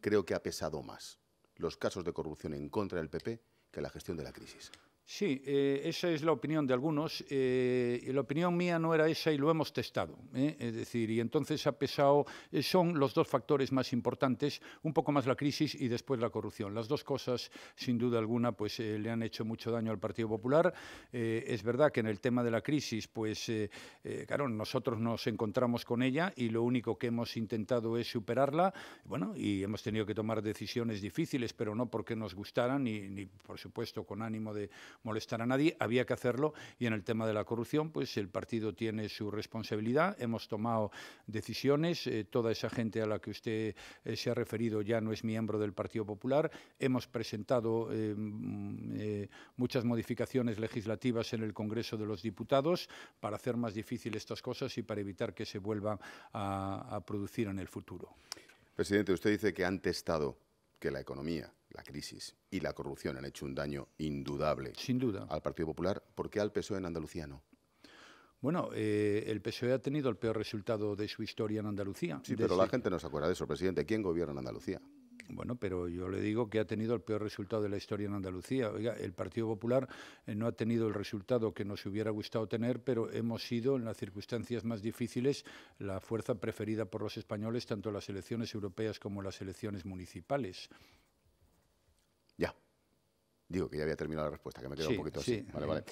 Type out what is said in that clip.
creo que ha pesado más los casos de corrupción en contra del PP que la gestión de la crisis. Sí, eh, esa es la opinión de algunos. Eh, la opinión mía no era esa y lo hemos testado. ¿eh? Es decir, y entonces ha pesado, son los dos factores más importantes, un poco más la crisis y después la corrupción. Las dos cosas, sin duda alguna, pues le han hecho mucho daño al Partido Popular. es verdad que en el tema de la crisis, pues, claro, nosotros nos encontramos con ella y lo único que hemos intentado es superarla. Bueno, y hemos tenido que tomar decisiones difíciles, pero no porque nos gustaran, ni, ni por supuesto con ánimo de molestar a nadie, había que hacerlo y en el tema de la corrupción, pues el partido tiene su responsabilidad, hemos tomado decisiones, eh, toda esa gente a la que usted eh, se ha referido ya no es miembro del Partido Popular, hemos presentado eh, mm, muchas modificaciones legislativas en el Congreso de los Diputados para hacer más difícil estas cosas y para evitar que se vuelvan a, a producir en el futuro. Presidente, usted dice que han testado que la economía la crisis y la corrupción han hecho un daño indudable Sin duda. al Partido Popular, ¿por qué al PSOE en Andalucía no? Bueno, eh, el PSOE ha tenido el peor resultado de su historia en Andalucía. Sí, pero la gente no se acuerda de eso, presidente. ¿Quién gobierna en Andalucía? Bueno, pero yo le digo que ha tenido el peor resultado de la historia en Andalucía. Oiga, el Partido Popular eh, no ha tenido el resultado que nos hubiera gustado tener, pero hemos sido, en las circunstancias más difíciles, la fuerza preferida por los españoles, tanto en las elecciones europeas como en las elecciones municipales. Digo que ya había terminado la respuesta, que me queda un poquito así. Vale, vale.